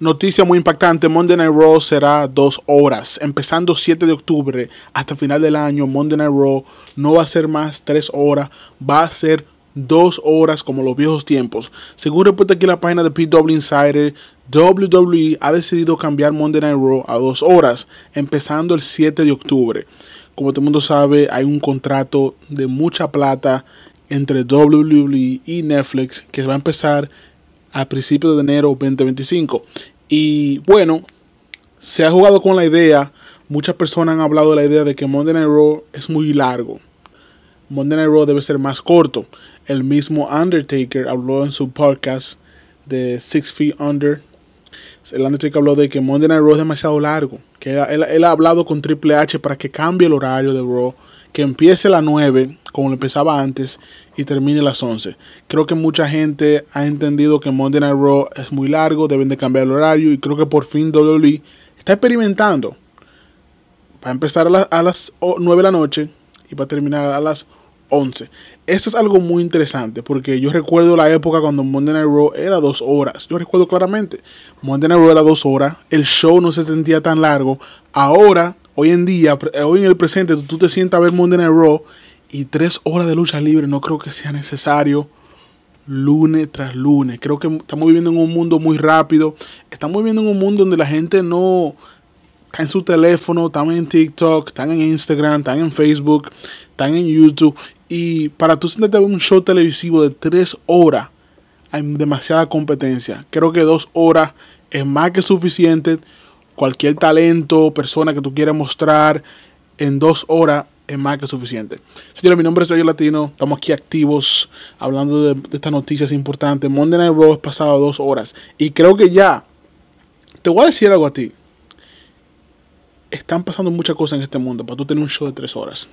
Noticia muy impactante, Monday Night Raw será dos horas. Empezando 7 de octubre hasta final del año, Monday Night Raw no va a ser más tres horas, va a ser dos horas como los viejos tiempos. Según reporta aquí la página de PW Insider, WWE ha decidido cambiar Monday Night Raw a dos horas, empezando el 7 de octubre. Como todo el mundo sabe, hay un contrato de mucha plata entre WWE y Netflix que va a empezar a principios de enero 2025. Y bueno, se ha jugado con la idea, muchas personas han hablado de la idea de que Monday Night Raw es muy largo. Monday Night Raw debe ser más corto. El mismo Undertaker habló en su podcast de Six Feet Under. El Undertaker habló de que Monday Night Raw es demasiado largo. Que él, él ha hablado con Triple H para que cambie el horario de Raw que empiece las 9, como lo empezaba antes, y termine las 11. Creo que mucha gente ha entendido que Monday Night Raw es muy largo, deben de cambiar el horario, y creo que por fin WWE está experimentando. Para empezar a, a las 9 de la noche y para terminar a las 11. Esto es algo muy interesante porque yo recuerdo la época cuando Monday Night Raw era dos horas. Yo recuerdo claramente, Monday Night Raw era dos horas, el show no se sentía tan largo. Ahora hoy en día, eh, hoy en el presente, tú te sientas a ver Monday Night Raw y tres horas de lucha libre no creo que sea necesario lunes tras lunes. Creo que estamos viviendo en un mundo muy rápido. Estamos viviendo en un mundo donde la gente no está en su teléfono, están en TikTok, están en Instagram, están en Facebook, están en YouTube. Y para tú sentarte a ver un show televisivo de tres horas, hay demasiada competencia. Creo que dos horas es más que suficiente cualquier talento, persona que tú quieras mostrar en dos horas es más que suficiente. Señores, mi nombre es Sergio Latino. Estamos aquí activos hablando de, estas noticias importantes. Monday Night Raw es pasado dos horas. Y creo que ya. Te voy a decir algo a ti. Están pasando muchas cosas en este mundo para tú tener un show de tres horas.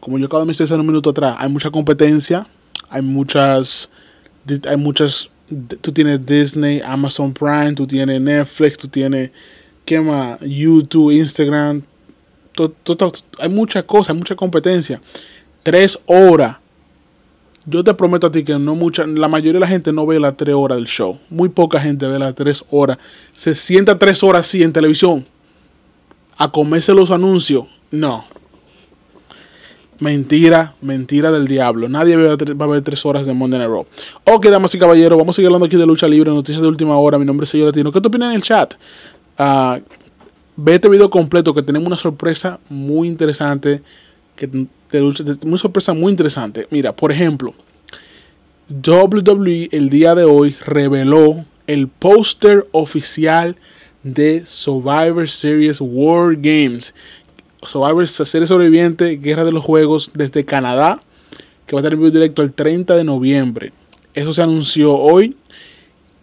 Como yo acabo de mencionar un minuto atrás, hay mucha competencia, hay muchas, hay muchas tú tienes Disney, Amazon Prime, tú tienes Netflix, tú tienes, YouTube, Instagram. hay muchas cosas, mucha competencia. Tres horas. Yo te prometo a ti que no mucha, la mayoría de la gente no ve las tres horas del show. Muy poca gente ve las tres horas. Se sienta tres horas así en televisión a comerse los anuncios. No. Mentira, mentira del diablo. Nadie va a, ver tres horas de Monday Night Raw. Ok, damas y caballeros, vamos a seguir hablando aquí de lucha libre, noticias de última hora. Mi nombre es Sello Latino. ¿Qué te opinan en el chat? Ah, ve este video completo que tenemos una sorpresa muy interesante. Que una sorpresa muy interesante. Mira, por ejemplo, WWE el día de hoy reveló el póster oficial de Survivor Series War Games Survivor Serie Sobreviviente Guerra de los Juegos desde Canadá, que va a estar en vivo directo el 30 de noviembre. Eso se anunció hoy.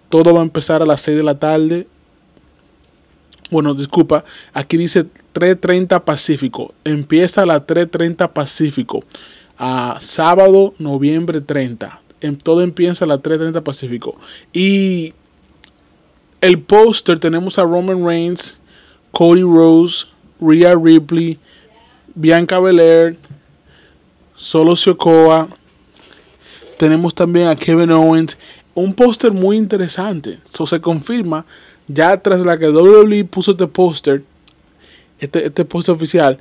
Todo va a empezar a las 6 de la tarde. Bueno, disculpa, aquí dice 3.30 Pacífico. Empieza a las 3.30 Pacífico. A sábado, noviembre 30. Em, todo empieza a las 3.30 Pacífico. Y el póster tenemos a Roman Reigns, Cody Rose, Rhea Ripley, Bianca Belair, Solo Sikoa. Tenemos también a Kevin Owens. Un póster muy interesante. Eso se confirma ya tras la que WWE puso este póster, este, este póster oficial.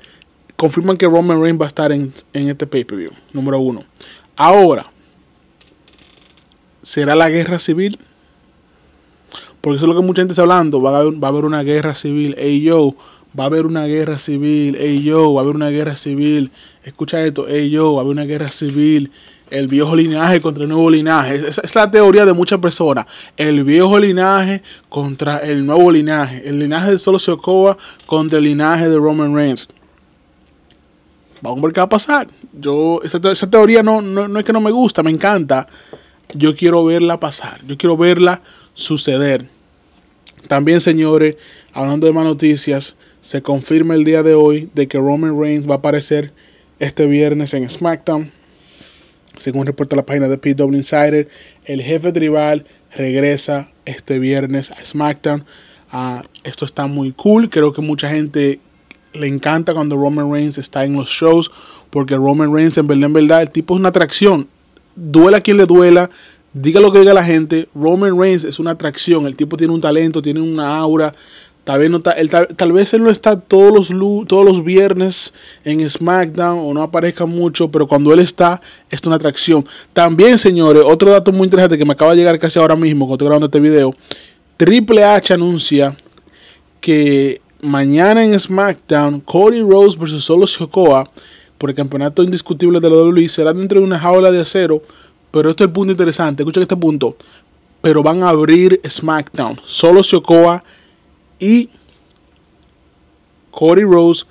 Confirman que Roman Reigns va a estar en, este pay-per-view, número uno. Ahora, ¿será la guerra civil? Porque eso es lo que mucha gente está hablando. Va a, haber, va a haber una guerra civil va a haber una guerra civil, ey yo, va a haber una guerra civil, escucha esto, ey yo, va a haber una guerra civil, el viejo linaje contra el nuevo linaje. Esa es la teoría de muchas personas. El viejo linaje contra el nuevo linaje. El linaje de Solo Sokoa contra el linaje de Roman Reigns. Vamos a ver qué va a pasar. Yo, esa, teoría no, no, no es que no me gusta, me encanta. Yo quiero verla pasar. Yo quiero verla suceder. También, señores, hablando de más noticias, se confirma el día de hoy de que Roman Reigns va a aparecer este viernes en SmackDown. Según reporta la página de PW Insider, el jefe tribal regresa este viernes a SmackDown. Ah, esto está muy cool. Creo que mucha gente le encanta cuando Roman Reigns está en los shows. Porque Roman Reigns, en verdad, en verdad, el tipo es una atracción. Duela quien le duela. Diga lo que diga la gente. Roman Reigns es una atracción. El tipo tiene un talento, tiene una aura. Tal vez, no él, tal, vez él no está todos los, todos los viernes en SmackDown o no aparezca mucho, pero cuando él está, es una atracción. También, señores, otro dato muy interesante que me acaba de llegar casi ahora mismo cuando estoy grabando este video. Triple H anuncia que mañana en SmackDown, Cody Rhodes versus Solo Shokoa por el campeonato indiscutible de la WWE será dentro de una jaula de acero. Pero este es el punto interesante, escuchen este punto. Pero van a abrir SmackDown. Solo Shokoa y Cody Rose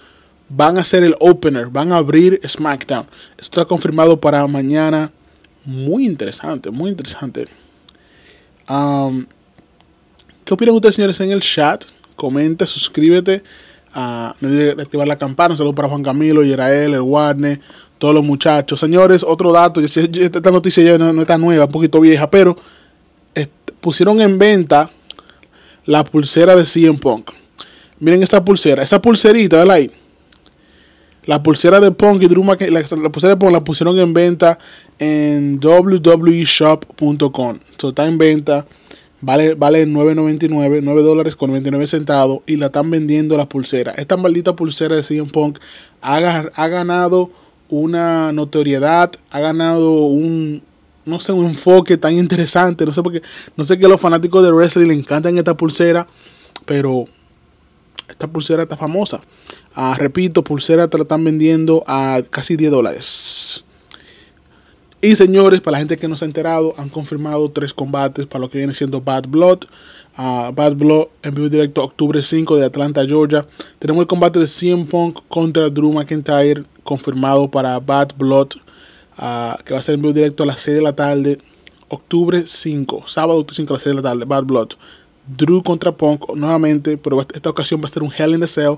van a ser el opener, van a abrir SmackDown. Esto está confirmado para mañana. Muy interesante, muy interesante. Um, ¿Qué opinan ustedes, señores, en el chat? Comenta, suscríbete. Ah, no activar la campana. Un saludo para Juan Camilo, Yerael, el Warner, todos los muchachos. Señores, otro dato. Esta noticia ya no está nueva, un poquito vieja, pero eh, pusieron en venta la pulsera de CM Punk. Miren esta pulsera, Esta pulserita, ¿verdad? Ahí. La pulsera de Punk y Druma, la, pulsera de Punk la pusieron en venta en www.shop.com. E está en venta, vale, vale 9.99, 9 dólares con 99 centavos y la están vendiendo las pulseras. Esta maldita pulsera de CM Punk ha ganado una notoriedad, ha ganado un, no sé, un enfoque tan interesante. No sé por qué, no sé que a los fanáticos de wrestling le encantan esta pulsera, pero esta pulsera está famosa. Ah, repito, pulsera te la están vendiendo a casi 10 dólares. Y señores, para la gente que no se ha enterado, han confirmado tres combates para lo que viene siendo Bad Blood. Ah, Bad Blood en vivo directo octubre 5 de Atlanta, Georgia. Tenemos el combate de CM Punk contra Drew McIntyre confirmado para Bad Blood que va a ser en vivo directo a las 6 de la tarde. Octubre 5, sábado 5 a las 6 de la tarde, Bad Blood. Drew contra Punk nuevamente, pero esta ocasión va a ser un Hell in the Cell.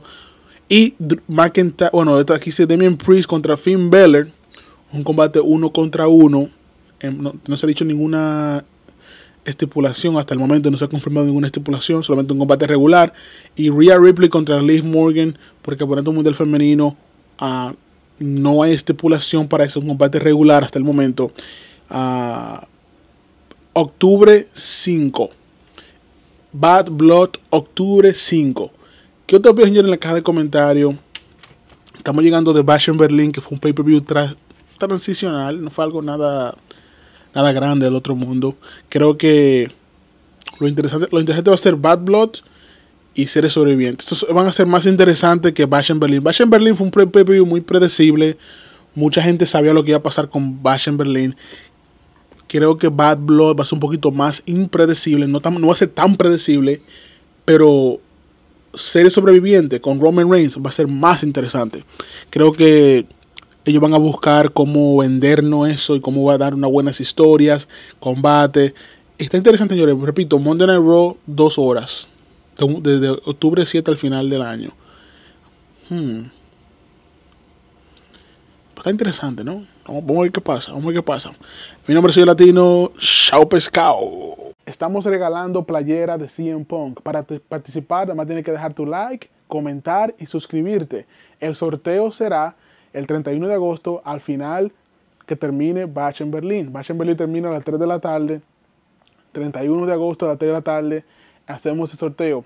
Y McIntyre, bueno, aquí dice Demian Priest contra Finn Balor. Un combate uno contra uno. Em, no, se ha dicho ninguna estipulación hasta el momento, no se ha confirmado ninguna estipulación, solamente un combate regular. Y Rhea Ripley contra Liv Morgan Porque por el mundo mundial femenino. Uh, no hay estipulación para eso, un combate regular hasta el momento. Ah, octubre 5. Bad Blood, octubre 5. ¿Qué otra opinión en la caja de comentarios? Estamos llegando de Bash en Berlín, que fue un pay-per-view transicional, no fue algo nada, nada grande del otro mundo. Creo que lo interesante, lo interesante va a ser Bad Blood y seres sobrevivientes. Estos van a ser más interesantes que Bash en Berlin. Bash en Berlin fue un preview muy predecible. Mucha gente sabía lo que iba a pasar con Bash en Berlin. Creo que Bad Blood va a ser un poquito más impredecible. No, va a ser tan predecible. Pero seres sobreviviente con Roman Reigns va a ser más interesante. Creo que ellos van a buscar cómo vendernos eso y cómo va a dar unas buenas historias, combate. Está interesante, señores. Repito, Monday Night Raw, dos horas desde octubre 7 al final del año. Hmm. Está interesante, ¿no? Vamos, a ver qué pasa, vamos a ver qué pasa. Mi nombre es el Latino, Chao Pescado. Estamos regalando playera de CM Punk. Para participar, además tienes que dejar tu like, comentar y suscribirte. El sorteo será el 31 de agosto al final que termine Bach en Berlín. Bach en Berlín termina a las 3 de la tarde. 31 de agosto a las 3 de la tarde hacemos el sorteo.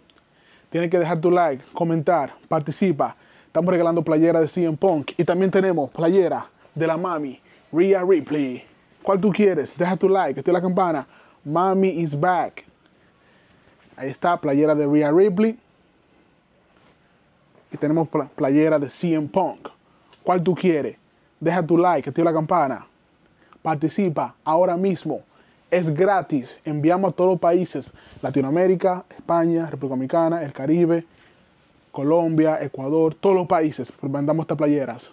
Tienes que dejar tu like, comentar, participa. Estamos regalando playera de CM Punk y también tenemos playera de la mami, Rhea Ripley. ¿Cuál tú quieres? Deja tu like, activa la campana. Mami is back. Ahí está, playera de Rhea Ripley. Y tenemos playera de CM Punk. ¿Cuál tú quieres? Deja tu like, activa la campana. Participa ahora mismo. Es gratis. Enviamos a todos los países. Latinoamérica, España, República Dominicana, el Caribe, Colombia, Ecuador, todos los países. Pues mandamos estas playeras.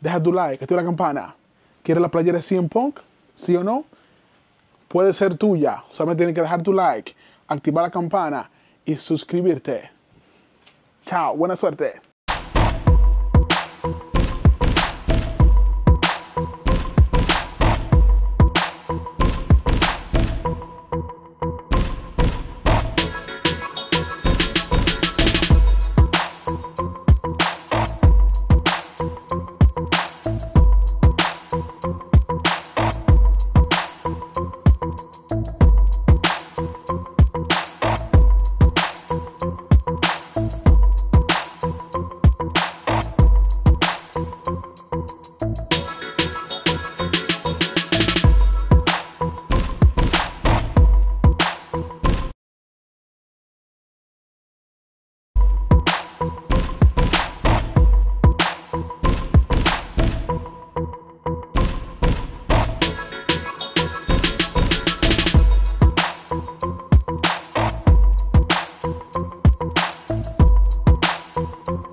Deja tu like, activa la campana. ¿Quieres la playera de 100 Punk? ¿Sí o no? Puede ser tuya. Solamente tienes que dejar tu like, activar la campana y suscribirte. Chao, buena suerte. Thank you.